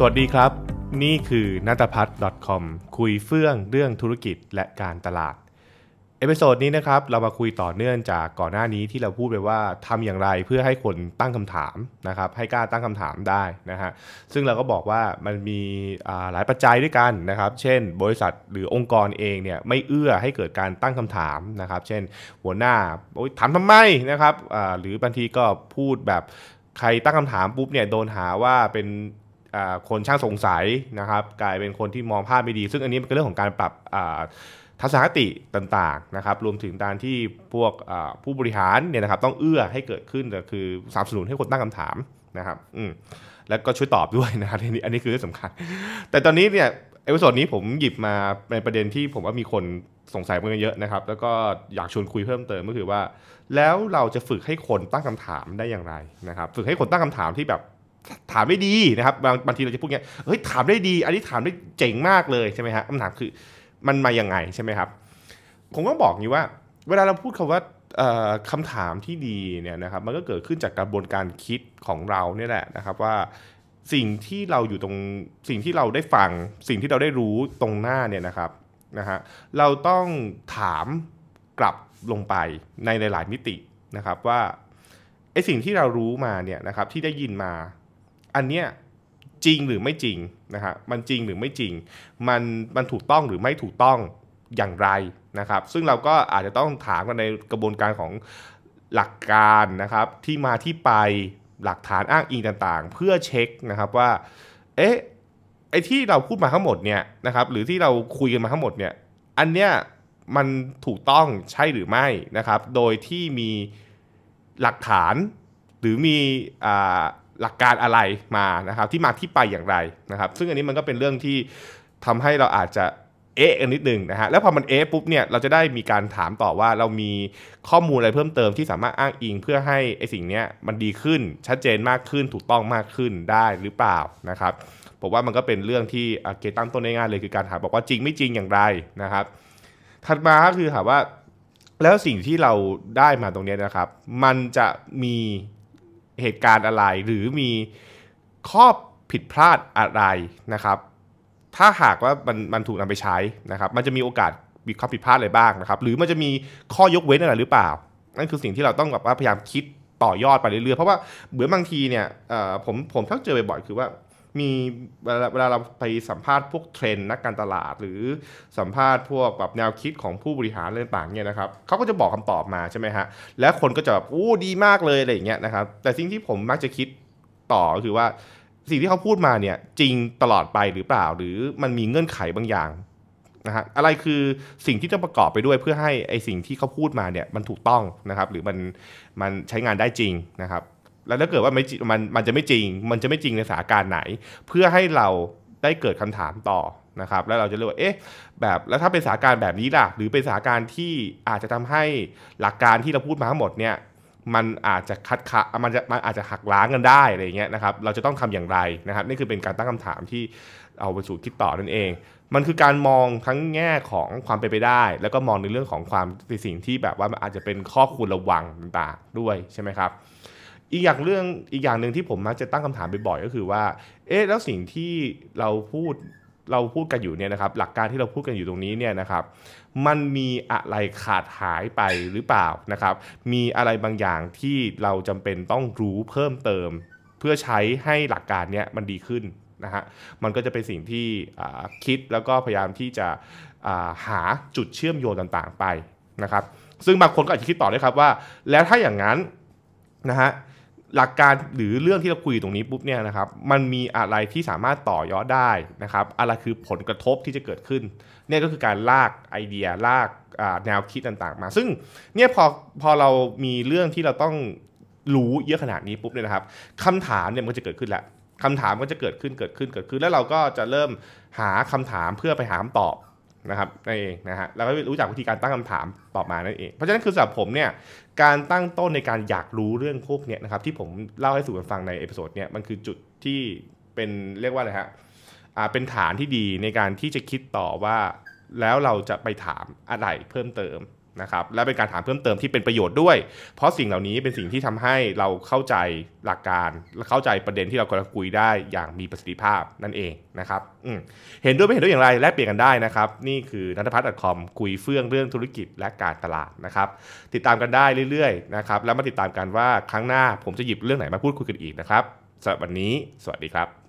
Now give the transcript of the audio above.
สวัสดีครับ นี่คือนัตพัฒน์ .com คุยเฟื่องเรื่องธุรกิจและการตลาด เอพิโซดนี้นะครับเรามาคุยต่อเนื่องจากก่อนหน้านี้ที่เราพูดไปว่าทำอย่างไรเพื่อให้คนตั้งคำถามนะครับให้กล้าตั้งคำถามได้นะฮะซึ่งเราก็บอกว่ามันมีหลายปัจจัยด้วยกันนะครับเช่นบริษัทหรือองค์กรเองเนี่ยไม่เอื้อให้เกิดการตั้งคำถามนะครับเช่นหัวหน้าถามทำไมนะครับหรือบางทีก็พูดแบบใครตั้งคำถามปุ๊บเนี่ยโดนหาว่าเป็นคนช่างสงสัยนะครับกลายเป็นคนที่มองภาพไม่ดี ซึ่งอันนี้เป็นเรื่องของการปรับทัศนคติต่างๆนะครับ รวมถึงการที่พวกผู้บริหารเนี่ยนะครับต้องเอื้อให้เกิดขึ้นคือสนับสนุนให้คนตั้งคำถามนะครับอืแล้วก็ช่วยตอบด้วยนะครับอันนี้อันนี้คือเรื่องสำคัญ แต่ตอนนี้เนี่ยเอพิโซดนี้ผมหยิบมาในประเด็นที่ผมว่ามีคนสงสัยมันเยอะนะครับ แล้วก็อยากชวนคุยเพิ่มเติมก็คือว่า แล้วเราจะฝึกให้คนตั้งคำถามได้อย่างไรนะครับ ฝึกให้คนตั้งคำถามที่แบบถามได้ดีนะครับบางบางทีเราจะพูดเงี้ยเฮ้ยถามได้ดีอันนี้ถามได้เจ๋งมากเลยใช่ไหมฮะคำถามคือมันมาอย่างไงใช่ไหมครับผมก็บอกงี้ว่า เวลาเราพูดคำว่าคำถามที่ดีเนี่ยนะครับมันก็เกิดขึ้นจากกระบวนการคิดของเราเนี่ยแหละนะครับว่าสิ่งที่เราอยู่ตรง สิ่งที่เราได้ฟังสิ่งที่เราได้รู้ตรงหน้าเนี่ยนะครับนะฮะเราต้องถามกลับลงไปในหลายๆมิตินะครับ ว่าไอสิ่งที่เรารู้มาเนี่ยนะครับที่ได้ยินมาอันเนี้ยจริงหรือไม่จริงนะครับมันจริงหรือไม่จริงมันมันถูกต้องหรือไม่ถูกต้องอย่างไรนะครับ ซึ่งเราก็อาจจะต้องถามกัน ในกระบวนการของหลักการนะครับที่มาที่ไปหลักฐานอ้างอิงต่างๆ เพื่อเช็คนะครับว่าเอ๊ะไอ้ที่เราพูดมาทั้งหมดเนี่ยนะครับหรือที่เราคุยกันมาทั้งหมดเนี่ยอันเนี้ยมันถูกต้องใช่หรือไม่นะครับ โดยที่มีหลักฐานหรือมีอ่าหลักการอะไรมานะครับที่มาที่ไปอย่างไรนะครับ ซึ่งอันนี้มันก็เป็นเรื่องที่ทำให้เราอาจจะเอ๊ะกันนิดนึงนะฮะแล้วพอมันเอ๊ะปุ๊บเนี่ยเราจะได้มีการถามต่อว่าเรามีข้อมูลอะไรเพิ่มเติมที่สามารถอ้างอิงเพื่อให้ไอสิ่งนี้มันดีขึ้นชัดเจนมากขึ้น ถูกต้องมากขึ้นได้หรือเปล่านะครับผมว่ามันก็เป็นเรื่องที่เกตั้งต้นได้ง่ายเลยคือการถามบอกว่าจริงไม่จริงอย่างไรนะครับ ถัดมาก็คือถามว่าแล้วสิ่งที่เราได้มาตรงนี้นะครับ มันจะมีเหตุการณ์อะไรหรือมีข้อผิดพลาดอะไรนะครับ ถ้าหากว่ามันมันถูกนำไปใช้นะครับมันจะมีโอกาสมีข้อผิดพลาดอะไรบ้างนะครับหรือมันจะมีข้อยกเว้นอะไรหรือเปล่า นั่นคือสิ่งที่เราต้องแบบว่าพยายามคิดต่อยอดไปเรื่อยๆเพราะว่าเหมือนบางทีเนี่ยผมผมเท่าเจอบ่อยๆคือว่ามีเวลาเวลาเราไปสัมภาษณ์พวกเทรนด์ นักการตลาดหรือสัมภาษณ์พวกแบบแนวคิดของผู้บริหารเรื่องต่างเนี่ยนะครับเขาก็จะบอกคำตอบมาใช่ไหมฮะ และคนก็จะแบบอู้ดีมากเลย อะไรอย่างเงี้ยนะครับ แต่สิ่งที่ผมมักจะคิดต่อคือว่าสิ่งที่เขาพูดมาเนี่ยจริงตลอดไปหรือเปล่า หรือมันมีเงื่อนไขบางอย่างนะฮะอะไรคือสิ่งที่จะประกอบไปด้วยเพื่อให้ไอสิ่งที่เขาพูดมาเนี่ยมันถูกต้องนะครับ หรือมันมันใช้งานได้จริงนะครับแล้วถ้าเกิดว่าไม่มัน มันจะไม่จริง มันจะไม่จริงในสถานการณ์ไหน เพื่อให้เราได้เกิดคำถามต่อนะครับ แล้วเราจะเรียกว่า เอ๊ะ แบบ แล้วถ้าเป็นสถานการณ์แบบนี้ล่ะ หรือเป็นสถานการณ์ที่อาจจะทำให้หลักการที่เราพูดมาทั้งหมดเนี่ย มันอาจจะคัดคะมันจะมันอาจจะหักล้างกันได้อะไรเงี้ยนะครับ เราจะต้องทำอย่างไรนะครับ นี่คือเป็นการตั้งคำถามที่เอาไปสู่คิดต่อนั่นเอง มันคือการมองทั้งแง่ของความเป็นไปได้ แล้วก็มองในเรื่องของความในสิ่งที่แบบว่ามันอาจจะเป็นข้อควรระวังต่าง ๆด้วยใช่ไหมครับอีกอย่างเรื่องอีกอย่างหนึ่งที่ผมมักจะตั้งคำถามไปบ่อยก็คือว่าเอ๊ะแล้วสิ่งที่เราพูดเราพูดกันอยู่เนี่ยนะครับหลักการที่เราพูดกันอยู่ตรงนี้เนี่ยนะครับ มันมีอะไรขาดหายไปหรือเปล่านะครับ มีอะไรบางอย่างที่เราจำเป็นต้องรู้เพิ่มเติม เพื่อใช้ให้หลักการเนี้ยมันดีขึ้นนะฮะมันก็จะเป็นสิ่งที่คิดแล้วก็พยายามที่จะหาจุดเชื่อมโยงต่างๆไปนะครับ ซึ่งบางคนก็อาจจะคิดต่อได้ครับว่า แล้วถ้าอย่างนั้นนะฮะหลักการหรือเรื่องที่เราคุยตรงนี้ปุ๊บเนี่ยนะครับ มันมีอะไรที่สามารถต่อยอดได้นะครับ อะไรคือผลกระทบที่จะเกิดขึ้นเนี่ยก็คือการลากไอเดียลากแนวคิดต่างๆ มาซึ่งเนี่ยพอพอเรามีเรื่องที่เราต้องรู้เยอะขนาดนี้ปุ๊บเนี่ยนะครับคำถามเนี่ยมันจะเกิดขึ้นแหละคำถามก็จะเกิดขึ้นเกิดขึ้นเกิดขึ้นแล้วเราก็จะเริ่มหาคำถามเพื่อไปหาคำตอบนะครับนั่นเองนะฮะแล้วก็รู้จักวิธีการตั้งคำถามต่อมานั่นเอง เพราะฉะนั้นคือสำหรับผมเนี่ยการตั้งต้นในการอยากรู้เรื่องพวกเนี้ยนะครับที่ผมเล่าให้สู่กันฟังในเอพิโซดเนี่ยมันคือจุดที่เป็นเรียกว่าอะไรฮะอ่า เป็นฐานที่ดีในการที่จะคิดต่อว่า แล้วเราจะไปถามอะไรเพิ่มเติมนะครับ และเป็นการถามเพิ่มเติมที่เป็นประโยชน์ด้วย เพราะสิ่งเหล่านี้เป็นสิ่งที่ทำให้เราเข้าใจหลักการ และเข้าใจประเด็นที่เรากำลังคุยได้อย่างมีประสิทธิภาพนั่นเองนะครับเห็นด้วยไม่เห็นด้วยอย่างไรแลกเปลี่ยนกันได้นะครับนี่คือนัทพัฒน์คอมคุยเฟื่องเรื่องธุรกิจและการตลาดนะครับ ติดตามกันได้เรื่อยๆนะครับแล้วมาติดตามกันว่าครั้งหน้าผมจะหยิบเรื่องไหนมาพูดคุยกันอีกนะครับสำหรับวันนี้ สวัสดีครับ